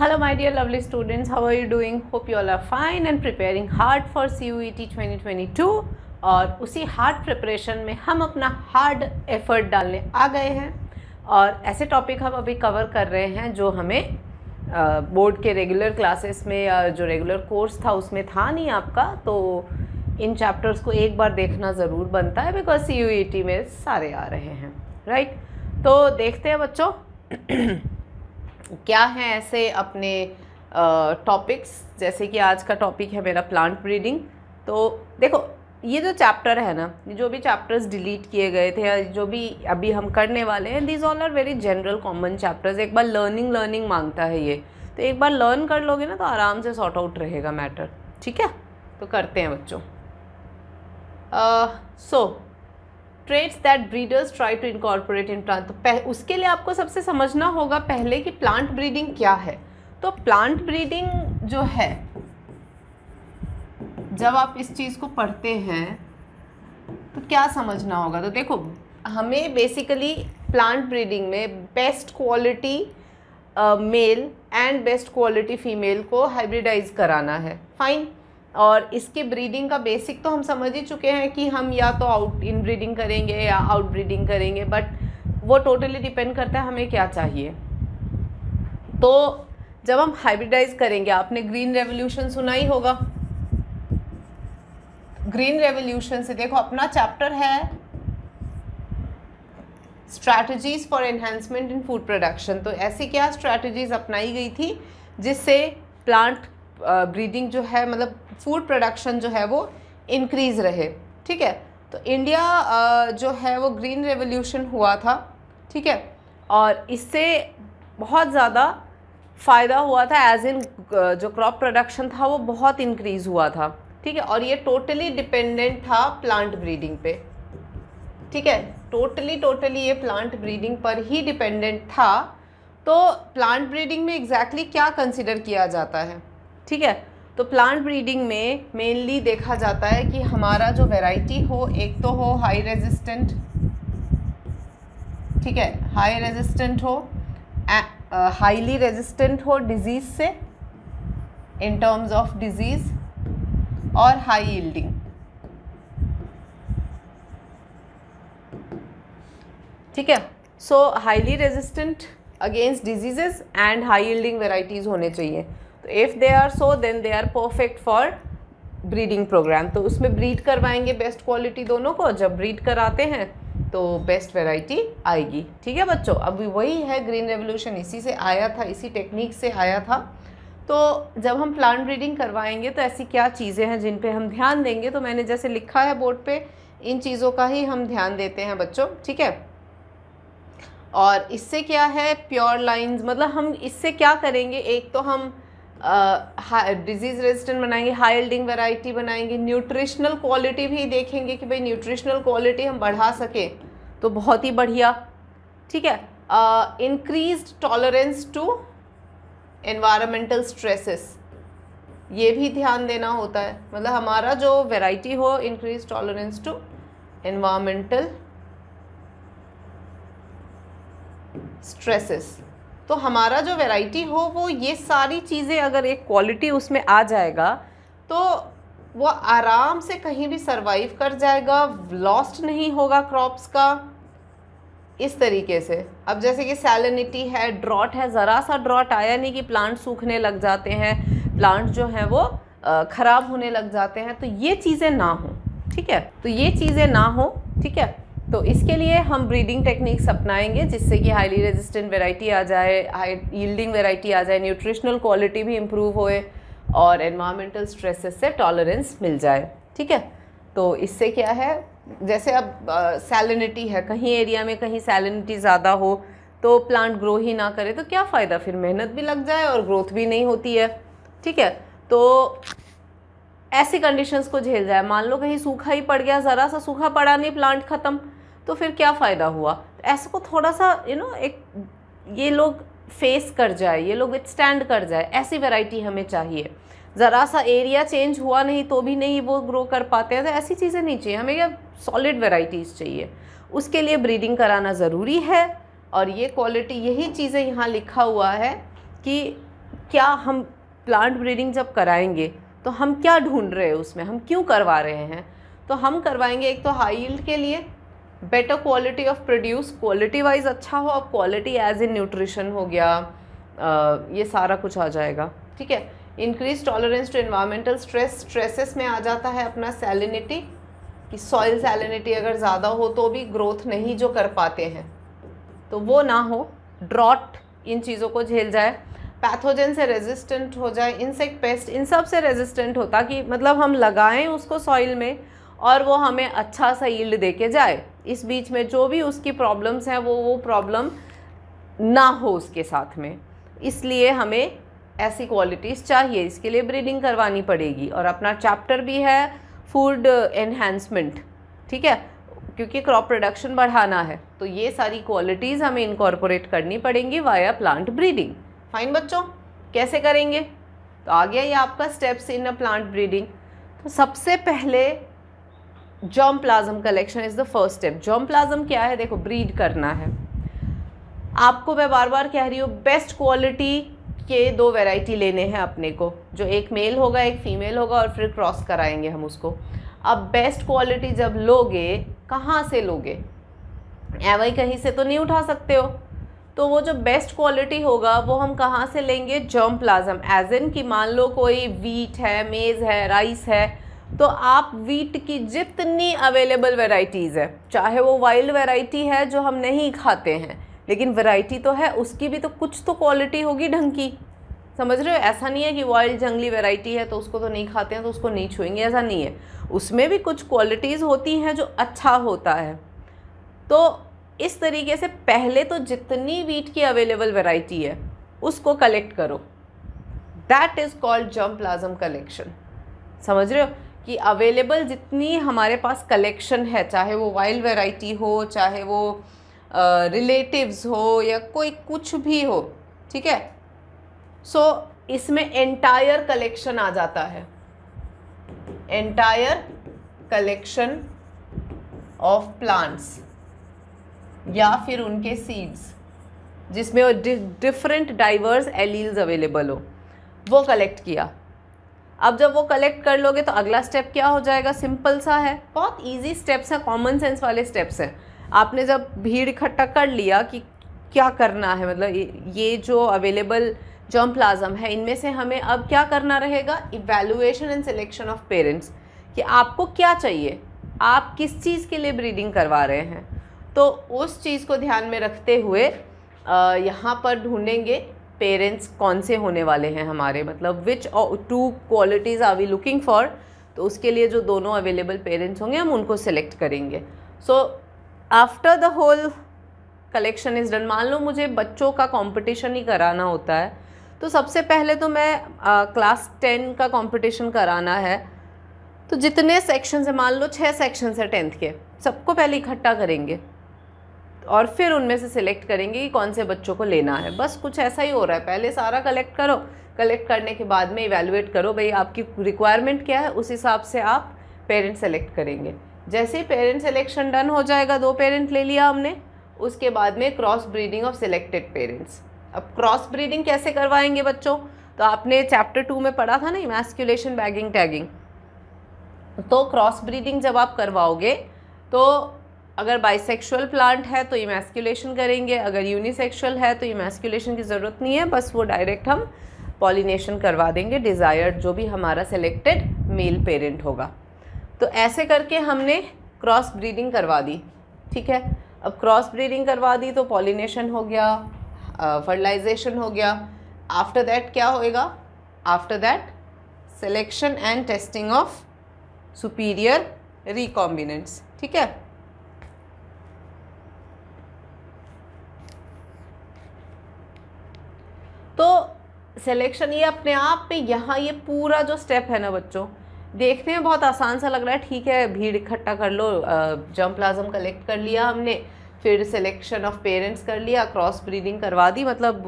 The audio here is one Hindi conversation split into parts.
hello my dear lovely students how are you doing hope you all are fine and preparing hard for CUET 2022 और उसी हार्ड प्रिपरेशन में हम अपना हार्ड एफर्ट डालने आ गए हैं और ऐसे टॉपिक हम अभी कवर कर रहे हैं जो हमें बोर्ड के रेगुलर क्लासेस में या जो रेगुलर कोर्स था उसमें था नहीं आपका तो इन चैप्टर्स को एक बार देखना ज़रूर बनता है बिकॉज सी e में सारे आ रहे हैं राइट right? तो देखते हैं बच्चों क्या हैं ऐसे अपने टॉपिक्स जैसे कि आज का टॉपिक है मेरा प्लांट ब्रीडिंग तो देखो ये जो चैप्टर है ना जो भी चैप्टर्स डिलीट किए गए थे या जो भी अभी हम करने वाले हैं these all are very general common chapters एक बार लर्निंग लर्निंग मांगता है ये तो एक बार लर्न कर लोगे ना तो आराम से सॉर्ट आउट रहेगा मैटर ठीक है तो करते हैं बच्चों so uh, so, traits that breeders try to incorporate in plant तो उसके लिए आपको सबसे समझना होगा पहले कि प्लांट ब्रीडिंग क्या है तो प्लांट ब्रीडिंग जो है जब आप इस चीज़ को पढ़ते हैं तो क्या समझना होगा तो देखो हमें बेसिकली प्लांट ब्रीडिंग में best quality male and best quality female को हाइब्रिडाइज कराना है फाइन और इसके ब्रीडिंग का बेसिक तो हम समझ ही चुके हैं कि हम या तो आउट इन ब्रीडिंग करेंगे या आउट ब्रीडिंग करेंगे बट वो टोटली डिपेंड करता है हमें क्या चाहिए तो जब हम हाइब्रिडाइज करेंगे आपने ग्रीन रेवोल्यूशन सुना ही होगा ग्रीन रेवोल्यूशन से देखो अपना चैप्टर है strategies for enhancement in food production तो ऐसी क्या स्ट्रैटेजीज अपनाई गई थी जिससे प्लांट ब्रीडिंग जो है मतलब फूड प्रोडक्शन जो है वो इनक्रीज़ रहे ठीक है तो इंडिया जो है वो ग्रीन रेवोल्यूशन हुआ था ठीक है और इससे बहुत ज़्यादा फ़ायदा हुआ था एज इन जो क्रॉप प्रोडक्शन था वो बहुत इंक्रीज़ हुआ था ठीक है और ये टोटली डिपेंडेंट था प्लांट ब्रीडिंग पे ठीक है टोटली टोटली ये प्लांट ब्रीडिंग पर ही डिपेंडेंट था तो प्लांट ब्रीडिंग में एग्जैक्टली exactly क्या कंसिडर किया जाता है ठीक है तो प्लांट ब्रीडिंग में मेनली देखा जाता है कि हमारा जो वैरायटी हो एक तो हो हाई रेजिस्टेंट ठीक है हाई रेजिस्टेंट हो हाईली रेजिस्टेंट uh, हो डिजीज़ से इन टर्म्स ऑफ डिजीज़ और हाई यील्डिंग ठीक है so highly resistant against diseases and high yielding varieties होने चाहिए if they are so then they are perfect for breeding programme तो उसमें ब्रीड करवाएंगे बेस्ट क्वालिटी दोनों को जब ब्रीड कराते हैं तो बेस्ट वेराइटी आएगी ठीक है बच्चों अभी वही है ग्रीन रेवोल्यूशन इसी से आया था इसी टेक्निक से आया था तो जब हम प्लांट ब्रीडिंग करवाएंगे तो ऐसी क्या चीज़ें हैं जिन पे हम ध्यान देंगे तो मैंने जैसे लिखा है बोर्ड पे इन चीज़ों का ही हम ध्यान देते हैं बच्चों ठीक है और इससे क्या है प्योर लाइंस मतलब हम इससे क्या करेंगे एक तो हम डिजीज़ रेजिस्टेंट बनाएंगे हाई एल्डिंग वैरायटी बनाएंगे न्यूट्रिशनल क्वालिटी भी देखेंगे कि भाई न्यूट्रिशनल क्वालिटी हम बढ़ा सकें तो बहुत ही बढ़िया ठीक है increase tolerance to environmental stresses ये भी ध्यान देना होता है मतलब हमारा जो वैरायटी हो increase tolerance to environmental stresses तो हमारा जो वैरायटी हो वो ये सारी चीज़ें अगर एक क्वालिटी उसमें आ जाएगा तो वो आराम से कहीं भी सरवाइव कर जाएगा लॉस्ट नहीं होगा क्रॉप्स का इस तरीके से अब जैसे कि सैलिनिटी है ड्रॉट है ज़रा सा ड्रॉट आया नहीं कि प्लांट सूखने लग जाते हैं प्लांट जो हैं वो ख़राब होने लग जाते हैं तो ये चीज़ें ना हों ठीक है तो ये चीज़ें ना हो ठीक है तो इसके लिए हम ब्रीडिंग टेक्निक्स अपनाएंगे जिससे कि हाईली रेजिस्टेंट वेराइटी आ जाए हाई यल्डिंग वेराइटी आ जाए न्यूट्रिशनल क्वालिटी भी इम्प्रूव होए और एनवायरमेंटल स्ट्रेसेस से टॉलरेंस मिल जाए ठीक है तो इससे क्या है जैसे अब सैलिनिटी है कहीं एरिया में कहीं सैलिनिटी ज़्यादा हो तो प्लांट ग्रो ही ना करे तो क्या फ़ायदा फिर मेहनत भी लग जाए और ग्रोथ भी नहीं होती है ठीक है तो ऐसी कंडीशंस को झेल जाए मान लो कहीं सूखा ही पड़ गया ज़रा सा सूखा पड़ा नहीं प्लांट ख़त्म तो फिर क्या फ़ायदा हुआ तो ऐसे को थोड़ा सा यू नो एक ये लोग फेस कर जाए ये लोग स्टैंड कर जाए ऐसी वैरायटी हमें चाहिए ज़रा सा एरिया चेंज हुआ नहीं तो भी नहीं वो ग्रो कर पाते हैं तो ऐसी चीज़ें नहीं चाहिए हमें क्या सॉलिड वेराइटीज़ चाहिए उसके लिए ब्रीडिंग कराना ज़रूरी है और ये क्वालिटी यही चीज़ें यहाँ लिखा हुआ है कि क्या हम प्लांट ब्रीडिंग जब कराएंगे तो हम क्या ढूंढ रहे हैं उसमें हम क्यों करवा रहे हैं तो हम करवाएंगे एक तो हाई यील्ड के लिए better quality of produce quality wise अच्छा हो और क्वालिटी एज इन न्यूट्रिशन हो गया आ, ये सारा कुछ आ जाएगा ठीक है increase tolerance to environmental stress stresses में आ जाता है अपना सैलिनिटी कि सॉइल सैलिनिटी अगर ज़्यादा हो तो भी ग्रोथ नहीं जो कर पाते हैं तो वो ना हो ड्रॉट इन चीज़ों को झेल जाए पैथोजन से रेजिस्टेंट हो जाए इंसेक्ट पेस्ट इन सब से रेजिस्टेंट होता कि मतलब हम लगाएं उसको सॉइल में और वो हमें अच्छा सा ईल्ड दे के जाए इस बीच में जो भी उसकी प्रॉब्लम्स हैं वो वो प्रॉब्लम ना हो उसके साथ में इसलिए हमें ऐसी क्वालिटीज़ चाहिए इसके लिए ब्रीडिंग करवानी पड़ेगी और अपना चैप्टर भी है फूड एनहेंसमेंट ठीक है क्योंकि क्रॉप प्रोडक्शन बढ़ाना है तो ये सारी क्वालिटीज़ हमें इनकॉर्पोरेट करनी पड़ेंगी वाया प्लांट ब्रीडिंग फाइन बच्चों कैसे करेंगे तो आ गया ये आपका steps in a plant breeding तो सबसे पहले germplasm collection is the first step germplasm क्या है देखो ब्रीड करना है आपको मैं बार बार कह रही हूँ बेस्ट क्वालिटी के दो वेराइटी लेने हैं अपने को जो एक मेल होगा एक फीमेल होगा और फिर क्रॉस कराएंगे हम उसको अब बेस्ट क्वालिटी जब लोगे कहाँ से लोगे एवं कहीं से तो नहीं उठा सकते हो तो वो जो बेस्ट क्वालिटी होगा वो हम कहाँ से लेंगे जर्म प्लाज्म एज इन कि मान लो कोई वीट है मेज़ है राइस है तो आप वीट की जितनी अवेलेबल वेराइटीज़ है चाहे वो वाइल्ड वेराइटी है जो हम नहीं खाते हैं लेकिन वेराइटी तो है उसकी भी तो कुछ तो क्वालिटी होगी ढंग की समझ रहे हो ऐसा नहीं है कि वाइल्ड जंगली वेराइटी है तो उसको तो नहीं खाते हैं तो उसको नहीं छुएंगे ऐसा नहीं है उसमें भी कुछ क्वालिटीज़ होती हैं जो अच्छा होता है तो इस तरीके से पहले तो जितनी वीट की अवेलेबल वेराइटी है उसको कलेक्ट करो that is called germplasm collection समझ रहे हो कि अवेलेबल जितनी हमारे पास कलेक्शन है चाहे वो वाइल्ड वैरायटी हो चाहे वो रिलेटिव्स uh, हो या कोई कुछ भी हो ठीक है सो so, इसमें एंटायर कलेक्शन आ जाता है एंटायर कलेक्शन ऑफ प्लांट्स या फिर उनके सीड्स जिसमें डिफरेंट डाइवर्स एलील्स अवेलेबल हो वो कलेक्ट किया अब जब वो कलेक्ट कर लोगे तो अगला स्टेप क्या हो जाएगा सिंपल सा है बहुत ईजी स्टेप्स हैं कॉमन सेंस वाले स्टेप्स हैं आपने जब भीड़ इकट्ठा कर लिया कि क्या करना है मतलब ये जो अवेलेबल जर्म प्लाजम है इनमें से हमें अब क्या करना रहेगा evaluation and selection of parents कि आपको क्या चाहिए आप किस चीज़ के लिए ब्रीडिंग करवा रहे हैं तो उस चीज़ को ध्यान में रखते हुए यहाँ पर ढूंढेंगे पेरेंट्स कौन से होने वाले हैं हमारे मतलब which two qualities are we looking for तो उसके लिए जो दोनों अवेलेबल पेरेंट्स होंगे हम उनको सेलेक्ट करेंगे so after the whole collection is done मान लो मुझे बच्चों का कंपटीशन ही कराना होता है तो सबसे पहले तो मैं क्लास टेन का कंपटीशन कराना है तो जितने सेक्शन है मान लो छः सेक्शन हैं टेंथ के सबको पहले इकट्ठा करेंगे और फिर उनमें से सिलेक्ट करेंगे कि कौन से बच्चों को लेना है बस कुछ ऐसा ही हो रहा है पहले सारा कलेक्ट करो कलेक्ट करने के बाद में इवेलुएट करो भाई आपकी रिक्वायरमेंट क्या है उस हिसाब से आप पेरेंट सेलेक्ट करेंगे जैसे ही पेरेंट सेलेक्शन डन हो जाएगा दो पेरेंट ले लिया हमने उसके बाद में cross breeding of selected parents अब क्रॉस ब्रीडिंग कैसे करवाएंगे बच्चों तो आपने चैप्टर टू में पढ़ा था ना इमेस्क्यूलेशन बैगिंग टैगिंग तो क्रॉस ब्रीडिंग जब आप करवाओगे तो अगर बाइसेक्सुअल प्लांट है तो इमेस्कुलेशन करेंगे अगर यूनिसेक्सुअल है तो इमेस्कुलेशन की ज़रूरत नहीं है बस वो डायरेक्ट हम पॉलिनेशन करवा देंगे डिज़ायर्ड जो भी हमारा सेलेक्टेड मेल पेरेंट होगा तो ऐसे करके हमने क्रॉस ब्रीडिंग करवा दी ठीक है अब क्रॉस ब्रीडिंग करवा दी तो पॉलिनेशन हो गया फर्टिलाइजेशन हो गया आफ्टर दैट क्या होएगा after that selection and testing of superior recombinants ठीक है तो सिलेक्शन ये अपने आप में यहाँ ये पूरा जो स्टेप है ना बच्चों देखने में बहुत आसान सा लग रहा है ठीक है भीड़ इकट्ठा कर लो जम प्लाजम कलेक्ट कर लिया हमने फिर सिलेक्शन ऑफ पेरेंट्स कर लिया क्रॉस ब्रीडिंग करवा दी मतलब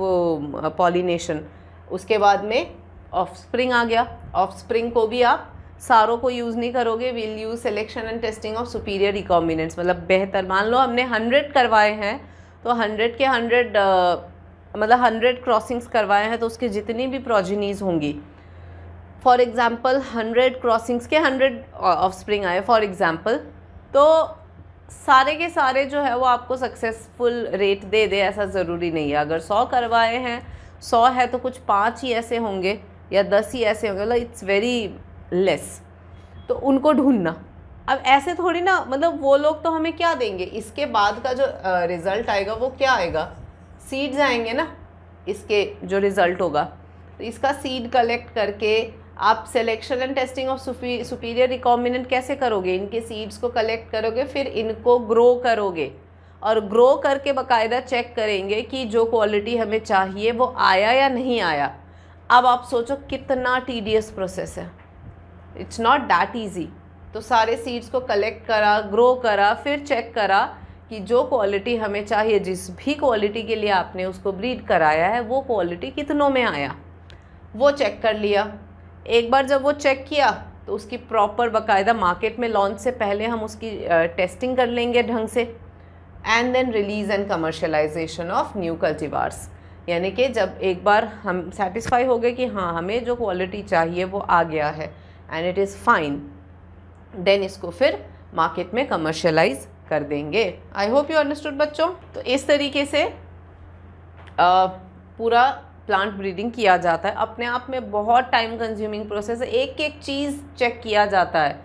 पॉलिनेशन उसके बाद में ऑफ स्प्रिंग आ गया ऑफ स्प्रिंग को भी आप सारों को यूज़ नहीं करोगे will use selection and testing of superior recombinants मतलब बेहतर मान लो हमने हंड्रेड करवाए हैं तो हंड्रेड के हंड्रेड मतलब हंड्रेड क्रॉसिंग्स करवाए हैं तो उसकी जितनी भी प्रोजिनीज़ होंगी फॉर एग्ज़ाम्पल हंड्रेड क्रॉसिंग्स के हंड्रेड ऑफ स्प्रिंग आए फॉर एग्ज़ाम्पल तो सारे के सारे जो है वो आपको सक्सेसफुल रेट दे दे ऐसा ज़रूरी नहीं है अगर सौ करवाए हैं सौ है तो कुछ पाँच ही ऐसे होंगे या दस ही ऐसे होंगे मतलब इट्स वेरी लेस तो उनको ढूंढना अब ऐसे थोड़ी ना मतलब वो लोग तो हमें क्या देंगे इसके बाद का जो रिज़ल्ट आएगा वो क्या आएगा सीड्स आएंगे ना इसके जो रिज़ल्ट होगा तो इसका सीड कलेक्ट करके आप selection and testing of superior recombinant कैसे करोगे इनके सीड्स को कलेक्ट करोगे फिर इनको ग्रो करोगे और ग्रो करके बकायदा चेक करेंगे कि जो क्वालिटी हमें चाहिए वो आया या नहीं आया अब आप सोचो कितना टीडियस प्रोसेस है इट्स नॉट डैट ईजी तो सारे सीड्स को कलेक्ट करा ग्रो करा फिर चेक करा कि जो क्वालिटी हमें चाहिए जिस भी क्वालिटी के लिए आपने उसको ब्रीड कराया है वो क्वालिटी कितनों में आया वो चेक कर लिया एक बार जब वो चेक किया तो उसकी प्रॉपर बकायदा मार्केट में लॉन्च से पहले हम उसकी टेस्टिंग कर लेंगे ढंग से and then release and commercialisation of new cultivars यानी कि जब एक बार हम सेटिस्फाई हो गए कि हाँ हमें जो क्वालिटी चाहिए वो आ गया है and it is fine then इसको फिर मार्केट में कमर्शलाइज कर देंगे आई होप यू अंडरस्टूड बच्चों तो इस तरीके से आ, पूरा प्लांट ब्रीडिंग किया जाता है अपने आप में बहुत टाइम कंज्यूमिंग प्रोसेस है एक एक चीज़ चेक किया जाता है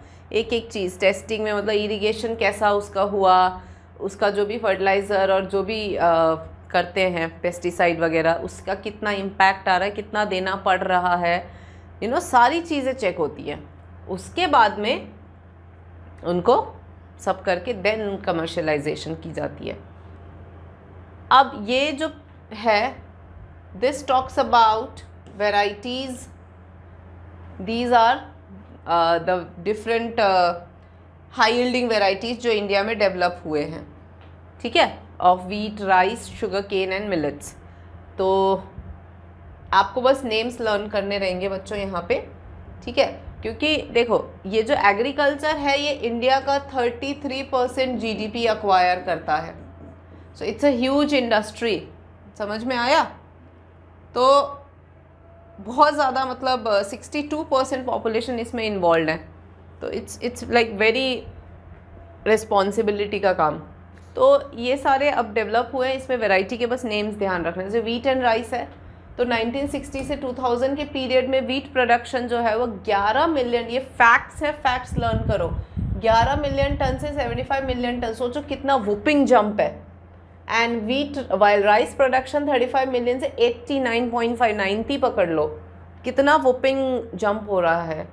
एक एक चीज़ टेस्टिंग में मतलब इरिगेशन कैसा उसका हुआ उसका जो भी फर्टिलाइज़र और जो भी आ, करते हैं पेस्टिसाइड वगैरह उसका कितना इम्पैक्ट आ रहा है कितना देना पड़ रहा है यू you नो know, सारी चीज़ें चेक होती हैं उसके बाद में उनको सब करके देन कमर्शलाइजेशन की जाती है अब ये जो है this talks about varieties these are the different high yielding varieties जो इंडिया में डेवलप हुए हैं ठीक है of wheat rice sugar cane and millets तो आपको बस नेम्स लर्न करने रहेंगे बच्चों यहाँ पे ठीक है क्योंकि देखो ये जो एग्रीकल्चर है ये इंडिया का 33 परसेंट जी डी अक्वायर करता है so it's a huge industry समझ में आया तो बहुत ज़्यादा मतलब 62 परसेंट पॉपुलेशन इसमें इन्वॉल्व है तो it's it's like very responsibility का काम तो ये सारे अब डेवलप हुए हैं इसमें वैरायटी के बस नेम्स ध्यान रखने जैसे वीट एंड राइस है तो 1960 से 2000 के पीरियड में वीट प्रोडक्शन जो है वो 11 मिलियन ये फैक्ट्स है फैक्ट्स लर्न करो 11 मिलियन टन से 75 मिलियन टन सोचो कितना वुपिंग जंप है and wheat while rice production 35 million से 89.5 90 पकड़ लो कितना वुपिंग जंप हो रहा है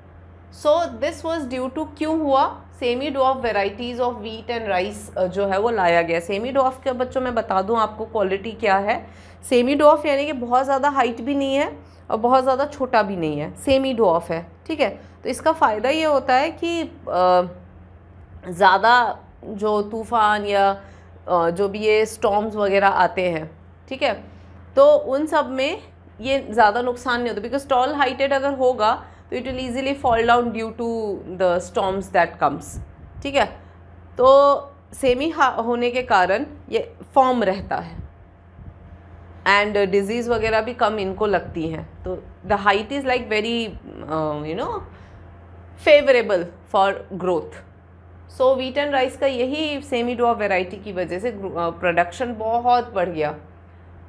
so this was due to क्यों हुआ semi dwarf varieties of wheat and rice जो है वो लाया गया सेमी डॉफ के बच्चों मैं बता दूँ आपको क्वालिटी क्या है सेमी डॉफ यानी कि बहुत ज़्यादा हाइट भी नहीं है और बहुत ज़्यादा छोटा भी नहीं है सेमी डॉफ है ठीक है तो इसका फ़ायदा ये होता है कि ज़्यादा जो तूफ़ान या जो भी ये स्टॉम्स वगैरह आते हैं ठीक है तो उन सब में ये ज़्यादा नुकसान नहीं होता बिकॉज टॉल हाइटेड अगर होगा तो it will easily fall down due to the storms that comes ठीक है तो सेमी होने के कारण ये फॉर्म रहता है एंड डिजीज़ uh, वगैरह भी कम इनको लगती हैं तो the height is like very you know favourable for growth so wheat and rice का यही सेमी डॉ वेराइटी की वजह से प्रोडक्शन uh, बहुत बढ़ गया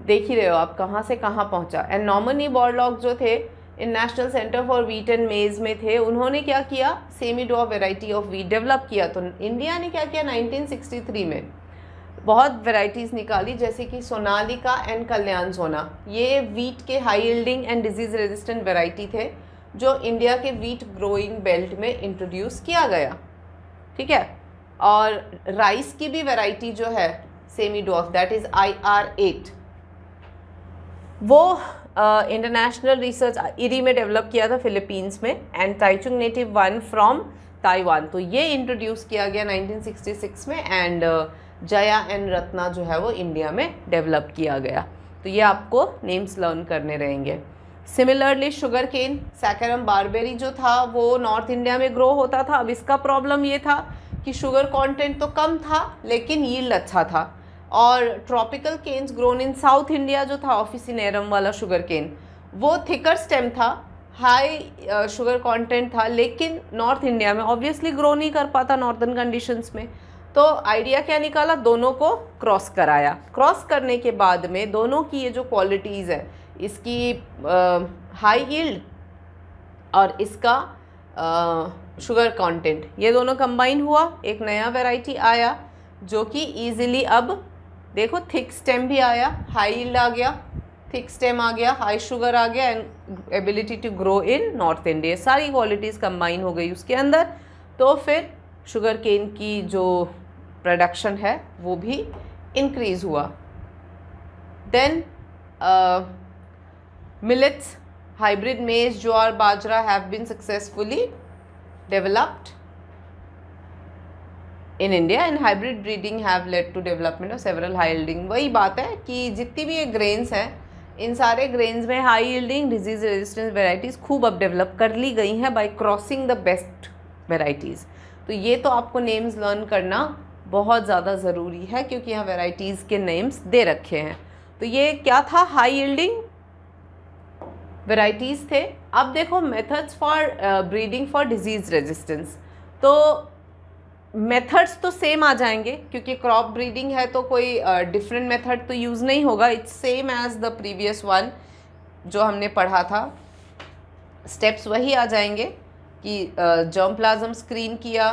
देख ही रहे हो आप कहाँ से कहाँ पहुँचा एंड नॉमनी बॉर्लॉग जो थे in national centre for wheat and maize में थे उन्होंने क्या किया सेमी डॉ वेराइटी ऑफ वीट डेवलप किया तो इंडिया ने क्या किया 1963 में बहुत वैरायटीज़ निकाली जैसे कि सोनालिका एंड कल्याण सोना ये वीट के high yielding and disease resistant variety थे जो इंडिया के वीट ग्रोइंग बेल्ट में इंट्रोड्यूस किया गया ठीक है और राइस की भी वैरायटी जो है semi dwarf that is I R eight वो इंटरनेशनल रिसर्च इरी में डेवलप किया था फिलीपींस में and Taichung native one from Taiwan तो ये इंट्रोड्यूस किया गया 1966 में and uh, Jaya and Ratna जो है वो इंडिया में डेवलप किया गया तो ये आपको नेम्स लर्न करने रहेंगे similarly sugar cane saccharum barberi जो था वो नॉर्थ इंडिया में ग्रो होता था अब इसका प्रॉब्लम ये था कि शुगर कंटेंट तो कम था लेकिन यील्ड अच्छा था और tropical canes grown in south India जो था ऑफिसिनेरम वाला शुगर केन वो थिकर स्टेम था हाई शुगर कंटेंट था लेकिन नॉर्थ इंडिया में ऑब्वियसली ग्रो नहीं कर पाता नॉर्दर्न कंडीशंस में तो आइडिया क्या निकाला दोनों को क्रॉस कराया क्रॉस करने के बाद में दोनों की ये जो क्वालिटीज़ है इसकी हाई हील्ड और इसका शुगर कंटेंट ये दोनों कंबाइन हुआ एक नया वैरायटी आया जो कि इजीली अब देखो थिक स्टेम भी आया हाई हील्ड आ गया थिक स्टेम आ गया हाई शुगर आ गया and ability to grow in north India सारी क्वालिटीज़ कंबाइन हो गई उसके अंदर तो फिर शुगर केन की जो प्रोडक्शन है वो भी इंक्रीज़ हुआ then millets hybrid maize jowar bajra have been successfully developed in India and hybrid breeding have led to development of several high yielding वही बात है कि जितनी भी ये ग्रेन्स हैं इन सारे ग्रेन्स में high yielding disease resistance varieties खूब अब डेवलप कर ली गई हैं by crossing the best varieties तो ये तो आपको नेम्स लर्न करना बहुत ज़्यादा ज़रूरी है क्योंकि यहाँ वेराइटीज़ के नेम्स दे रखे हैं तो ये क्या था हाई यल्डिंग वेराइटीज़ थे अब देखो methods for breeding for disease resistance तो मेथड्स तो सेम आ जाएंगे क्योंकि क्रॉप ब्रीडिंग है तो कोई डिफरेंट uh, मेथड तो यूज़ नहीं होगा it's same as the previous one जो हमने पढ़ा था स्टेप्स वही आ जाएंगे कि जर्म प्लाज्म स्क्रीन किया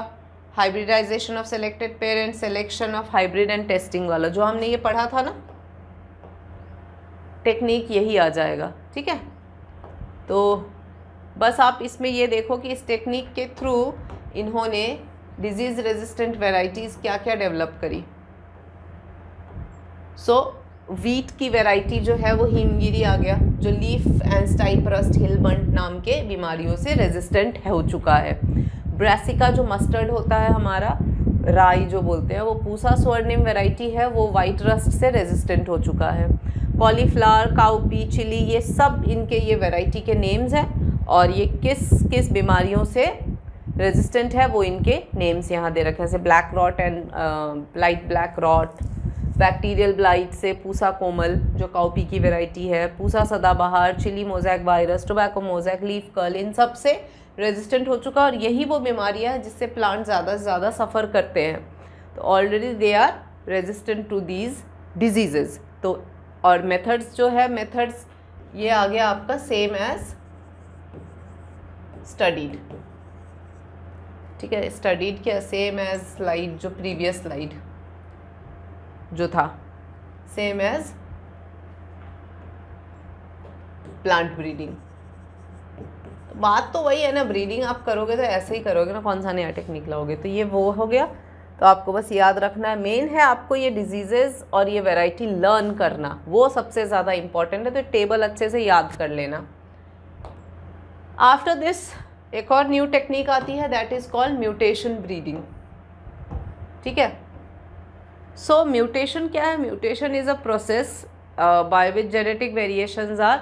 hybridisation of selected parent selection of hybrid and testing वाला जो हमने ये पढ़ा था ना टेक्निक यही आ जाएगा ठीक है तो बस आप इसमें ये देखो कि इस टेक्निक के थ्रू इन्होंने डिजीज़ रेजिस्टेंट वेराइटीज़ क्या क्या डेवलप करी सो so, वीट की वैरायटी जो है वो हिमगिरी आ गया जो लीफ एंड स्टाइप्रस्ट हिलबंट नाम के बीमारियों से रेजिस्टेंट हो चुका है ब्रेसिका जो मस्टर्ड होता है हमारा राई जो बोलते हैं वो पूसा स्वर्णिम वेराइटी है वो वाइट रस्ट से रेजिस्टेंट हो चुका है कॉलीफ्लावर काउपी चिली ये सब इनके ये वेराइटी के नेम्स हैं और ये किस किस बीमारियों से रेजिस्टेंट है वो इनके नेम्स यहाँ दे रखे हैं जैसे black rot and light black rot bacterial blight से पूसा कोमल जो काउपी की वेराइटी है Pusa Sadabahar chilli mosaic virus tobacco mosaic leaf curl इन सब से रेजिस्टेंट हो चुका और यही वो बीमारियाँ हैं जिससे प्लांट ज़्यादा से ज़्यादा सफ़र करते हैं तो already they are resistant to these diseases तो और मेथड्स जो है मेथड्स ये आ गया आपका सेम एज स्टडीड ठीक है स्टडीड क्या सेम एज स्लाइड जो प्रीवियस स्लाइड जो था सेम एज प्लांट ब्रीडिंग बात तो वही है ना ब्रीडिंग आप करोगे तो ऐसे ही करोगे ना कौन सा नया टेक्निक लाओगे तो ये वो हो गया तो आपको बस याद रखना है मेन है आपको ये डिजीज़ेज़ और ये वेराइटी लर्न करना वो सबसे ज़्यादा इम्पॉर्टेंट है तो टेबल अच्छे से याद कर लेना आफ्टर दिस एक और न्यू टेक्निक आती है that is called mutation breeding ठीक है सो म्यूटेशन क्या है mutation is a process by which genetic variations are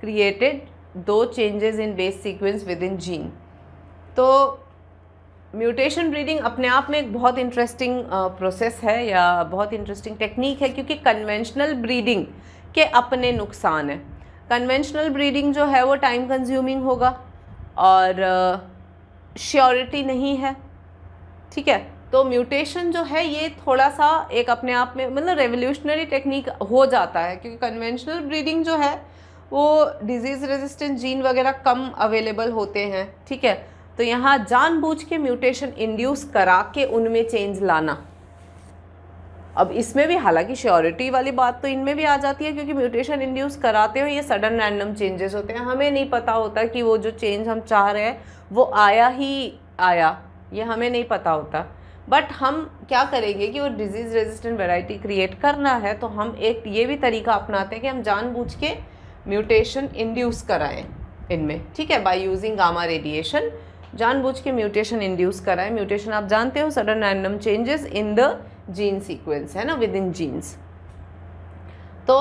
created due changes in base sequence within gene तो म्यूटेशन ब्रीडिंग अपने आप में एक बहुत इंटरेस्टिंग प्रोसेस है या बहुत इंटरेस्टिंग टेक्निक है क्योंकि कन्वेंशनल ब्रीडिंग के अपने नुकसान हैं कन्वेंशनल ब्रीडिंग जो है वो टाइम कंज्यूमिंग होगा और श्योरिटी नहीं है ठीक है तो म्यूटेशन जो है ये थोड़ा सा एक अपने आप में मतलब रेवोल्यूशनरी टेक्निक हो जाता है क्योंकि कन्वेंशनल ब्रीडिंग जो है वो डिजीज़ रेजिस्टेंट जीन वगैरह कम अवेलेबल होते हैं ठीक है तो यहाँ जानबूझ के म्यूटेशन इंड्यूस करा के उनमें चेंज लाना अब इसमें भी हालांकि श्योरिटी वाली बात तो इनमें भी आ जाती है क्योंकि म्यूटेशन इंड्यूस कराते हो ये सडन रैंडम चेंजेस होते हैं हमें नहीं पता होता कि वो जो चेंज हम चाह रहे हैं वो आया ही आया ये हमें नहीं पता होता बट हम क्या करेंगे कि वो डिजीज़ रेजिस्टेंट वेराइटी क्रिएट करना है तो हम एक ये भी तरीका अपनाते हैं कि हम जानबूझ के म्यूटेशन इंड्यूस कराएं इनमें ठीक है बाय यूजिंग गामा रेडिएशन जानबूझ के म्यूटेशन इंड्यूस कराएं म्यूटेशन आप जानते हो sudden random changes in the gene sequence है ना विद इन जीन्स तो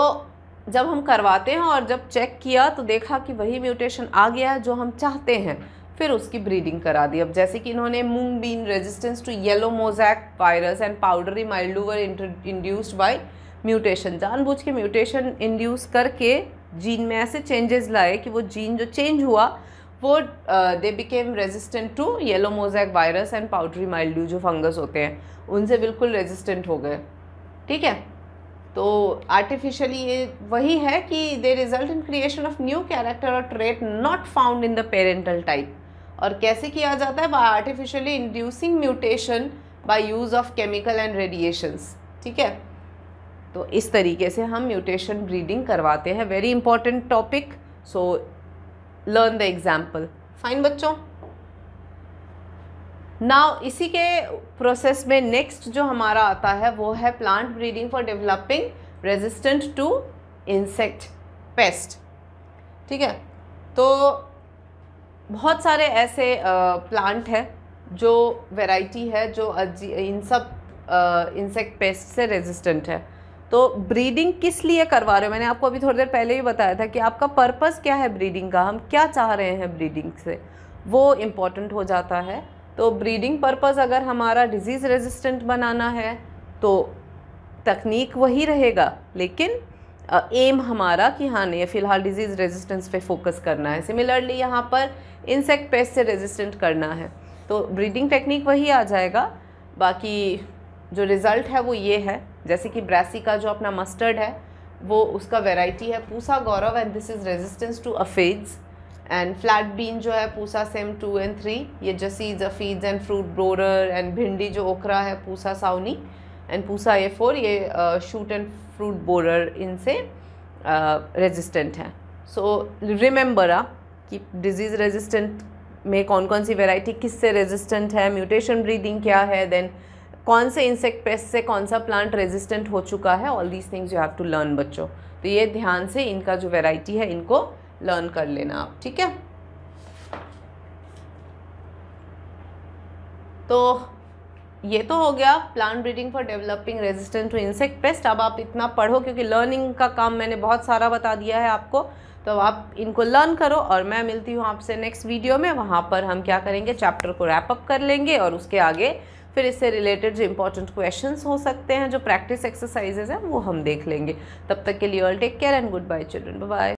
जब हम करवाते हैं और जब चेक किया तो देखा कि वही म्यूटेशन आ गया है जो हम चाहते हैं फिर उसकी ब्रीडिंग करा दी अब जैसे कि इन्होंने moong bean resistance to yellow mosaic virus and powdery mildew induced by mutation जानबूझ के म्यूटेशन इंड्यूस करके जीन में ऐसे चेंजेस लाए कि वो जीन जो चेंज हुआ वो they became resistant to yellow mosaic virus and powdery mildew जो फंगस होते हैं उनसे बिल्कुल रेजिस्टेंट हो गए ठीक है तो आर्टिफिशियली ये वही है कि they result in creation of new character और trait not found in the parental type और कैसे किया जाता है by artificially inducing mutation by use of chemical and radiations ठीक है तो इस तरीके से हम म्यूटेशन ब्रीडिंग करवाते हैं very important topic so learn the example fine बच्चों नाउ इसी के प्रोसेस में नेक्स्ट जो हमारा आता है वो है plant breeding for developing resistant to insect pest ठीक है तो बहुत सारे ऐसे प्लांट हैं जो वैरायटी है जो इन सब इंसेक्ट पेस्ट से रेजिस्टेंट है तो ब्रीडिंग किस लिए करवा रहे हो मैंने आपको अभी थोड़ी देर पहले ही बताया था कि आपका पर्पस क्या है ब्रीडिंग का हम क्या चाह रहे हैं ब्रीडिंग से वो इम्पॉर्टेंट हो जाता है तो ब्रीडिंग पर्पस अगर हमारा डिजीज़ रेजिस्टेंट बनाना है तो तकनीक वही रहेगा लेकिन एम हमारा कि हाँ नहीं फ़िलहाल डिजीज़ रेजिस्टेंस पे फोकस करना है सिमिलरली यहाँ पर इंसेक्ट पेस्ट से रेजिस्टेंट करना है तो ब्रीडिंग टेक्निक वही आ जाएगा बाकी जो रिज़ल्ट है वो ये है जैसे कि ब्रासी का जो अपना मस्टर्ड है वो उसका वेराइटी है Pusa Gaurav and this is resistance to aphids and flat bean जो है Pusa Sem two and three ये जसीज aphids and fruit borer and भिंडी जो ओखरा है Pusa Sawani and Pusa A four ये शूट एंड फ्रूट बोरर इनसे रेजिस्टेंट हैं सो रिमेंबर आ कि डिजीज़ रेजिस्टेंट में कौन कौन सी वेराइटी किससे रेजिस्टेंट है म्यूटेशन ब्रीडिंग क्या है देन कौन से इंसेक्ट पेस्ट से कौन सा प्लांट रेजिस्टेंट हो चुका है all these things you have to learn बच्चों तो ये ध्यान से इनका जो वेराइटी है इनको लर्न कर लेना आप ठीक है तो ये तो हो गया plant breeding for developing resistant to insect pest अब आप इतना पढ़ो क्योंकि लर्निंग का काम मैंने बहुत सारा बता दिया है आपको तो आप इनको लर्न करो और मैं मिलती हूँ आपसे नेक्स्ट वीडियो में वहाँ पर हम क्या करेंगे चैप्टर को रैपअप कर लेंगे और उसके आगे फिर इससे रिलेटेड जो इंपॉर्टेंट क्वेश्चन हो सकते हैं जो प्रैक्टिस एक्सरसाइजेज हैं वो हम देख लेंगे तब तक के लिए all take care and goodbye children bye